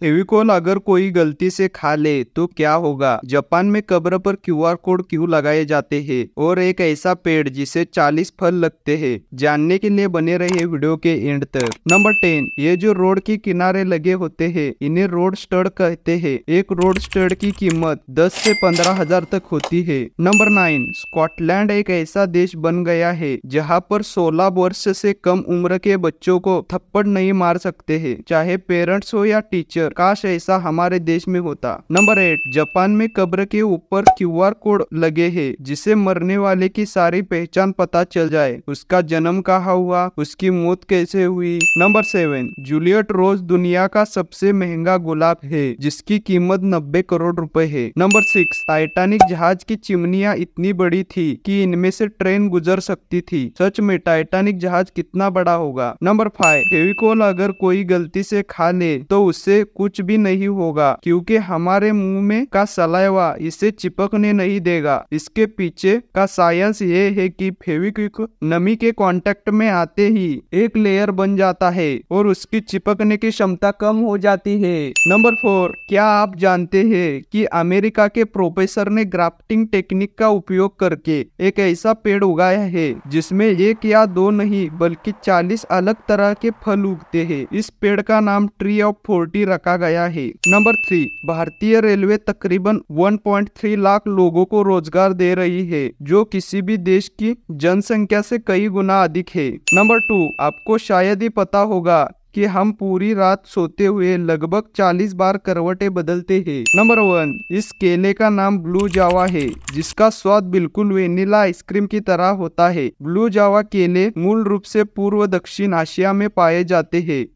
फेविकोल अगर कोई गलती से खा ले तो क्या होगा जापान में कब्र पर क्यूआर कोड क्यों लगाए जाते हैं और एक ऐसा पेड़ जिसे 40 फल लगते हैं जानने के लिए बने रहे वीडियो के एंड तक नंबर टेन ये जो रोड के किनारे लगे होते हैं इन्हें रोड स्टड कहते हैं एक रोड स्टड की कीमत दस से पंद्रह हजार तक होती है नंबर नाइन स्कॉटलैंड एक ऐसा देश बन गया है जहाँ पर सोलह वर्ष से कम उम्र के बच्चों को थप्पड़ नहीं मार सकते है चाहे पेरेंट्स हो या टीचर फ्यूचर काश ऐसा हमारे देश में होता नंबर एट जापान में कब्र के ऊपर क्यू कोड लगे है जिसे मरने वाले की सारी पहचान पता चल जाए उसका जन्म कहा हुआ उसकी मौत कैसे हुई नंबर सेवन जूलियट रोज दुनिया का सबसे महंगा गुलाब है जिसकी कीमत नब्बे करोड़ रुपए है नंबर सिक्स टाइटैनिक जहाज की चिमनिया इतनी बड़ी थी कि इनमें से ट्रेन गुजर सकती थी सच में टाइटैनिक जहाज कितना बड़ा होगा नंबर फाइव फेविकोल अगर कोई गलती से खा ले तो उससे कुछ भी नहीं होगा क्योंकि हमारे मुंह में का सलाइवा इसे चिपकने नहीं देगा इसके पीछे का साइंस ये है कि फेविक्विक नमी के कांटेक्ट में आते ही एक लेयर बन जाता है और उसकी चिपकने की क्षमता कम हो जाती है नंबर फोर क्या आप जानते हैं कि अमेरिका के प्रोफेसर ने ग्राफ्टिंग टेक्निक का उपयोग करके एक ऐसा पेड़ उगाया है जिसमें एक या दो नहीं बल्कि चालीस अलग तरह के फल उगते हैं इस पेड़ का नाम ट्री ऑफ फोर्टी रखा रखा गया है नंबर थ्री भारतीय रेलवे तकरीबन 1.3 लाख लोगों को रोजगार दे रही है जो किसी भी देश की जनसंख्या से कई गुना अधिक है नंबर टू आपको शायद ही पता होगा कि हम पूरी रात सोते हुए लगभग 40 बार करवटे बदलते हैं। नंबर वन इस केले का नाम ब्लू जावा है जिसका स्वाद बिल्कुल वेनिला आइसक्रीम की तरह होता है ब्लू जावा केले मूल रूप से पूर्व दक्षिण एशिया में पाए जाते हैं